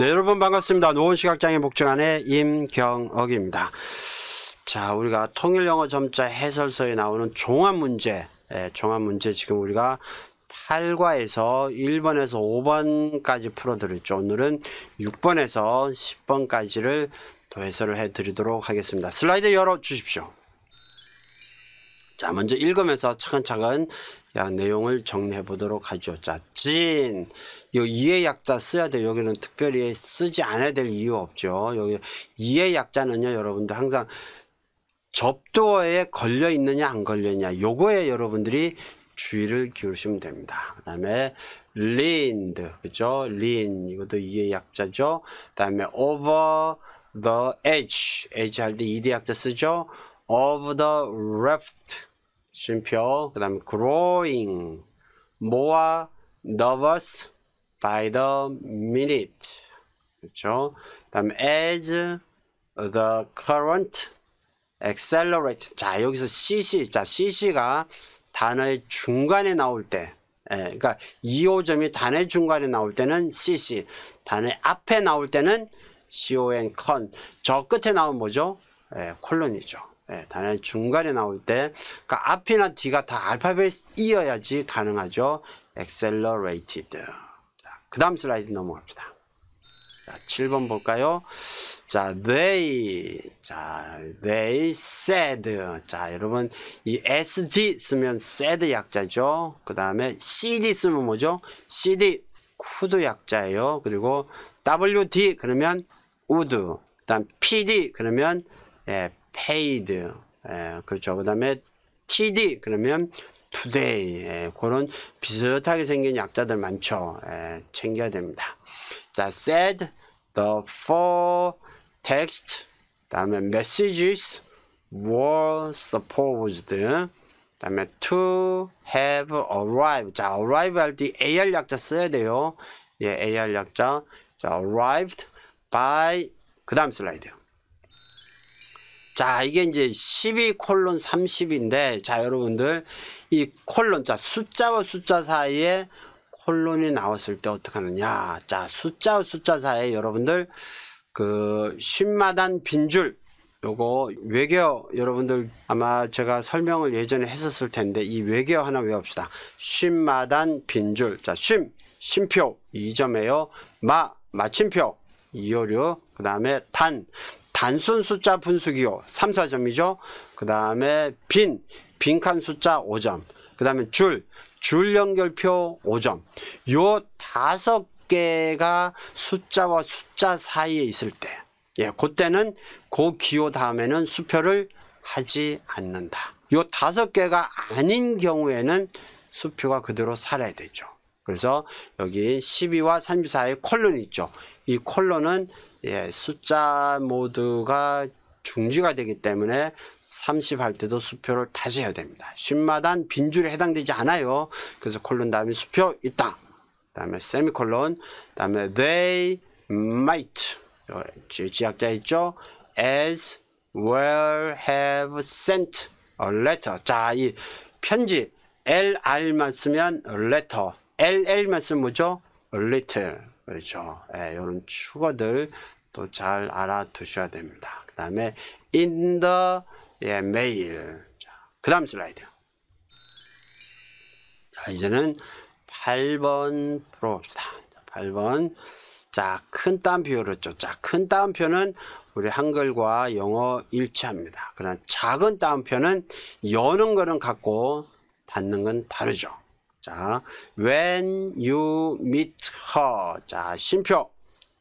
네, 여러분 반갑습니다. 노원시각장애 복지관의 임경억입니다. 자, 우리가 통일영어 점자 해설서에 나오는 종합문제, 예, 종합문제 지금 우리가 8과에서 1번에서 5번까지 풀어드렸죠. 오늘은 6번에서 10번까지를 더 해설을 해드리도록 하겠습니다. 슬라이드 열어주십시오. 자, 먼저 읽으면서 차근차근 야 내용을 정리해 보도록 하죠. 자, 진. 요 이의 약자 써야 돼 여기는 특별히 쓰지 않아야 될 이유 없죠. 여기 이의 약자는요, 여러분들 항상 접두어에 걸려 있느냐 안 걸려 있냐 요거에 여러분들이 주의를 기울이시면 됩니다. 그 다음에 l e n d 그죠? lean 이것도 이의 약자죠. 그 다음에 over the edge edge 할때 이대 약자 쓰죠. of the raft 쉼표 그 다음에 growing more nervous by the minute 그쵸그 그렇죠? 다음에 as the current accelerate 자 여기서 cc 자 cc가 단어의 중간에 나올 때 예, 그니까 2호점이 단의 중간에 나올 때는 cc 단의 앞에 나올 때는 con con 저 끝에 나온 뭐죠 예, 콜론이죠 예, 단어 중간에 나올 때 그러니까 앞이나 뒤가 다 알파벳 이어야지 가능하죠. accelerated. 그 다음 슬라이드 넘어갑시다. 자, 7번 볼까요? 자, they, 자, they said. 자, 여러분, 이 sd 쓰면 said 약자죠. 그 다음에 cd 쓰면 뭐죠? cd, could 약자예요. 그리고 wd 그러면 would. 그 다음 pd 그러면 예, paid. 예, 그렇죠. 그 다음에 td 그러면 today. 예, 그런 비슷하게 생긴 약자들 많죠. 예, 챙겨야 됩니다. 자, said, the four, text, 다음에 messages, were supposed, 다음에 to have arrived. 자, arrive 할때 AR 약자 써야 돼요. 예, AR 약자. 자, arrived by 그 다음 슬라이드요. 자, 이게 이제 12 콜론 30인데, 자, 여러분들, 이 콜론, 자, 숫자와 숫자 사이에 콜론이 나왔을 때 어떻게 하느냐. 자, 숫자와 숫자 사이에 여러분들, 그, 10마단 빈줄, 요거 외교 여러분들 아마 제가 설명을 예전에 했었을 텐데 이 외교 하나 외웁시다. 1 0마단 빈줄 자 쉼, 쉼표 이점에요마 마침표 이어류 그 다음에 단 단순 숫자 분수기호 3, 4점이죠. 그 다음에 빈, 빈칸 숫자 5점. 그 다음에 줄, 줄 연결표 5점. 요 다섯 개가 숫자와 숫자 사이에 있을 때. 예, 그때는 그 기호 다음에는 수표를 하지 않는다. 요 다섯 개가 아닌 경우에는 수표가 그대로 살아야 되죠. 그래서 여기 12와 34의 콜론이 있죠. 이 콜론은 예, 숫자 모드가 중지가 되기 때문에 30 할 때도 수표를 다시 해야 됩니다. 10마단 빈줄에 해당되지 않아요. 그래서 콜론 다음에 수표 있다. 다음에 세미콜론 다음에 they might 지약자 있죠. as well have sent a letter 자이 편지 LR만 쓰면 letter LL만 쓰면 뭐죠? little 그렇죠. 예, 이런 추어들 또 잘 알아두셔야 됩니다. 그 다음에 in the 예, mail. 그 다음 슬라이드. 자, 이제는 8번 풀어봅시다. 8번. 자, 큰 따옴표로 쫓자. 큰 따옴표는 우리 한글과 영어 일치합니다. 그러나 작은 따옴표는 여는 거는 같고 닫는 건 다르죠. 자, when you meet her. 자, 심표.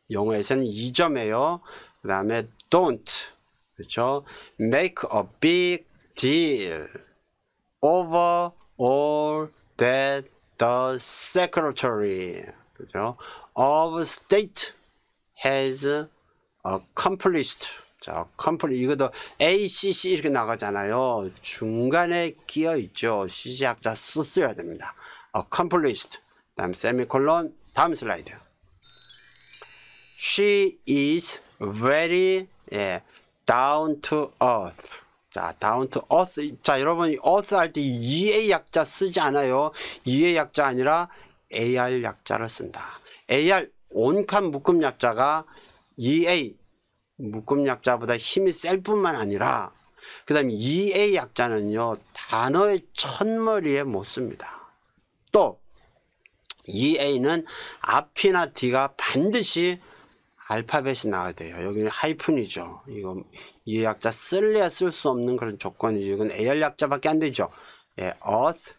영어에서는 2점에요그 다음에 don't. 그렇죠? make a big deal over all that the secretary 그죠? of state has accomplished 자, complete 이것도 ACC 이렇게 나가잖아요. 중간에 끼어 있죠. CC 약자 쓰셔야 됩니다. accomplished. 어, 다음 세미콜론 다음 슬라이드. She is very 예, down to earth. 자, down to earth. 자, 여러분 earth 할 때 EA 약자 쓰지 않아요. EA 약자 아니라 AR 약자를 쓴다. AR 온칸 묶음 약자가 EA 묶음 약자보다 힘이 셀 뿐만 아니라 그다음 EA 약자는요 단어의 첫머리에 못 씁니다. 또이 A는 앞이나 뒤가 반드시 알파벳이 나와야 돼요. 여기는 하이픈이죠. 이거 이 약자 쓸래야 쓸 수 없는 그런 조건이죠. 이건 AR 약자밖에 안 되죠. 예, earth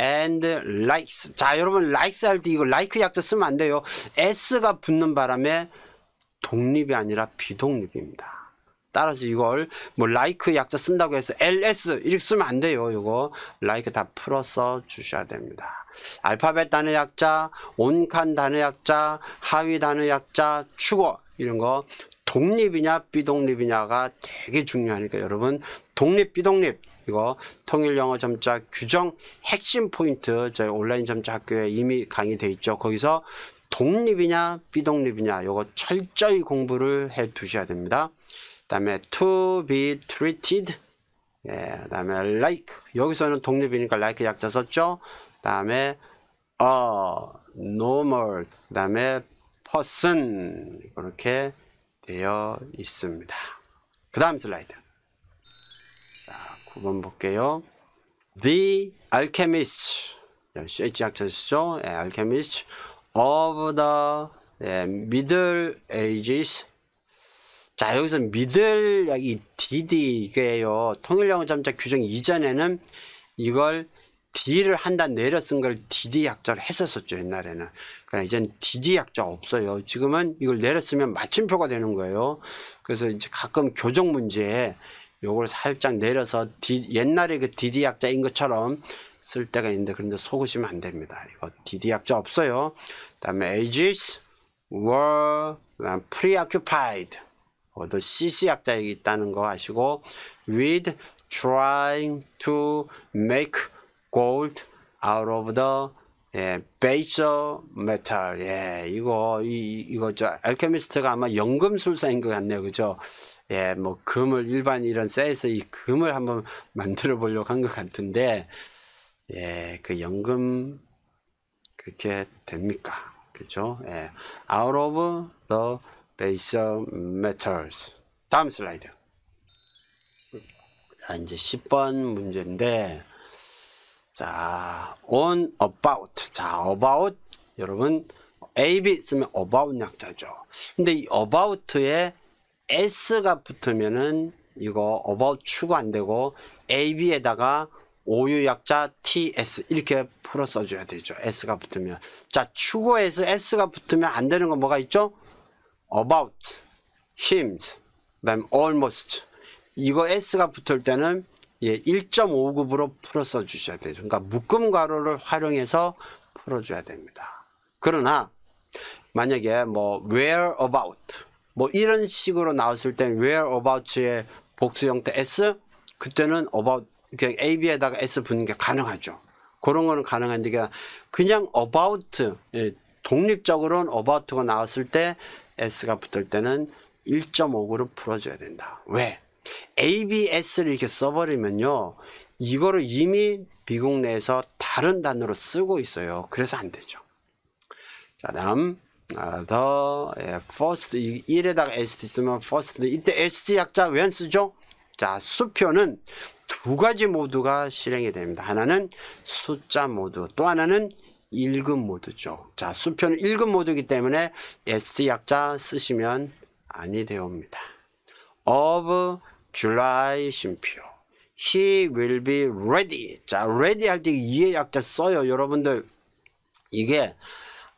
and likes. 자, 여러분 likes 할때 이거 like 약자 쓰면 안 돼요. s가 붙는 바람에 독립이 아니라 비독립입니다. 따라서 이걸 뭐 like 약자 쓴다고 해서 ls 이렇게 쓰면 안 돼요. 이거 like 다 풀어서 주셔야 됩니다. 알파벳 단어 약자, 온칸 단어 약자, 하위 단어 약자, 축어 이런 거 독립이냐 비독립이냐가 되게 중요하니까 여러분 독립 비독립 이거 통일영어 점자 규정 핵심 포인트 저희 온라인 점자 학교에 이미 강의돼 있죠. 거기서 독립이냐 비독립이냐 이거 철저히 공부를 해 두셔야 됩니다. 다음에 to be treated 예, 그 다음에 like 여기서는 독립이니까 like 약자 썼죠 그 다음에 a normal 그 다음에 person 이렇게 되어 있습니다 그 다음 슬라이드 자 9번 볼게요 The alchemist CH 약자 쓰죠 예, alchemist of the 예, middle ages 자, 여기서 믿을 이 DD 이게요. 통일영어점자 규정 이전에는 이걸 D를 한다 내려 쓴 걸 DD 약자를 했었었죠, 옛날에는. 그냥이젠 DD 약자 없어요. 지금은 이걸 내려 쓰면 마침표가 되는 거예요. 그래서 이제 가끔 교정 문제에 요걸 살짝 내려서 D, 옛날에 그 DD 약자인 것처럼 쓸 때가 있는데 그런데 속으시면 안 됩니다. 이거 DD 약자 없어요. 그다음에 ages were preoccupied 어, 또 CC 약자이 있다는 거 아시고 with trying to make gold out of the 예, metal 예, 이거 이 이거 저 알케미스트가 아마 연금술사인 것 같네요. 그죠? 예, 뭐 금을 일반 이런 셀에서 이 금을 한번 만들어 보려고 한 것 같은데 예, 그 연금 그렇게 됩니까? 그죠? 예. out of the 베이서 메터스 다음 슬라이드 자 이제 10번 문제인데 자 on about 자 about 여러분 ab 쓰면 about 약자죠 근데 이 about에 s가 붙으면은 이거 about 추가 안되고 ab에다가 오유 약자 ts 이렇게 풀어 써줘야 되죠 s가 붙으면 자 추고에서 s가 붙으면 안되는 건 뭐가 있죠 about, him, 그다음 almost 이거 s가 붙을 때는 예, 1.5급으로 풀어 써주셔야 돼요. 그러니까 묶음 가로를 활용해서 풀어줘야 됩니다. 그러나 만약에 뭐 where about 뭐 이런 식으로 나왔을 땐 where about의 복수 형태 s 그때는 about 그냥 ab에다가 s 붙는 게 가능하죠. 그런 거는 가능한데 그냥 about 예, 독립적으로는 어바웃가 나왔을 때 S가 붙을 때는 1 5그룹 풀어줘야 된다. 왜? ABS를 이렇게 써버리면요. 이거를 이미 미국 내에서 다른 단어로 쓰고 있어요. 그래서 안 되죠. 자, 다음. t h 예, first, 1에다가 s 있으면 first. 이때 s 약자 웬 쓰죠? 자, 수표는 두 가지 모두가 실행이 됩니다. 하나는 숫자 모두, 또 하나는 1급 모드죠. 자, 수표는 1급 모드이기 때문에 S 약자 쓰시면 아니 되옵니다. of July 심표. He will be ready. 자, ready 할때 2의 약자 써요. 여러분들 이게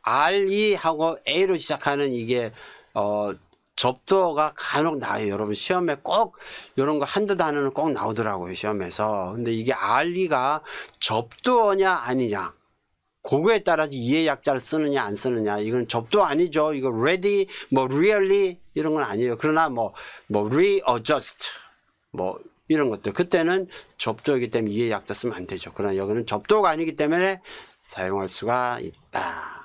RE하고 A로 시작하는 이게 어 접도가 간혹 나요. 여러분 시험에 꼭 이런 거 한두 단어는 꼭 나오더라고요. 시험에서. 근데 이게 RE가 접두냐 아니냐. 그거에 따라서 이해 약자를 쓰느냐 안 쓰느냐 이건 접도 아니죠. 이거 ready 뭐 really 이런 건 아니에요. 그러나 뭐뭐 뭐 readjust 뭐 이런 것들 그때는 접도이기 때문에 이해 약자 쓰면 안 되죠. 그러나 여기는 접도가 아니기 때문에 사용할 수가 있다.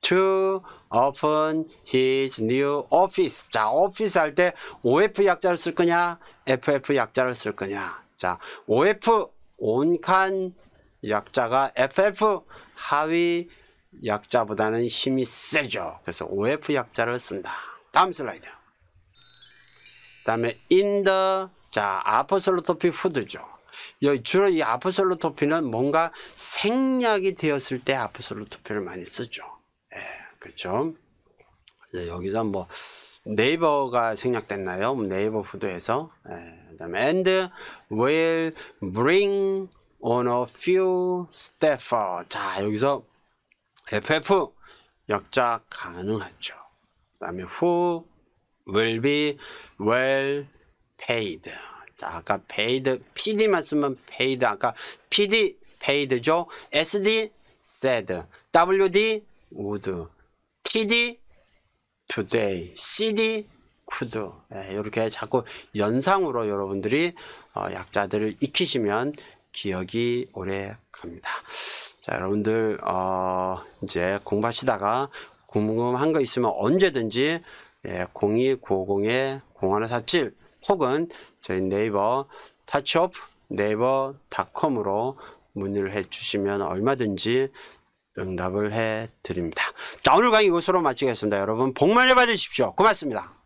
To open his new office. 자, office 할 때 OF 약자를 쓸 거냐, FF 약자를 쓸 거냐. 자, OF 온칸 약자가 FF 하위 약자보다는 힘이 세죠. 그래서 OF 약자를 쓴다. 다음 슬라이드. 다음에 인더 자 아포솔로토피 후드죠. 여기 주로 이 아포솔로토피는 뭔가 생략이 되었을 때 아포솔로토피를 많이 쓰죠. 예, 그렇죠. 여기서 뭐 네이버가 생략됐나요? 네이버 후드에서 예, 그다음에 and will bring on a few Stafford. 자, 여기서 FF 역작 가능하죠. 그 다음에 who will be well paid. 자, 아까 paid, PD만 쓰면 paid. 아까 PD, paid죠. SD, said. WD, would. TD, today. CD, could. 네, 이렇게 자꾸 연상으로 여러분들이 약자들을 익히시면 기억이 오래 갑니다. 자, 여러분들, 어, 이제 공부하시다가 궁금한 거 있으면 언제든지 예, 0290의 0147 혹은 저희 네이버 타치업 네이버 닷컴으로 문의를 해 주시면 얼마든지 응답을 해 드립니다. 자, 오늘 강의 이것으로 마치겠습니다. 여러분, 복 많이 받으십시오. 고맙습니다.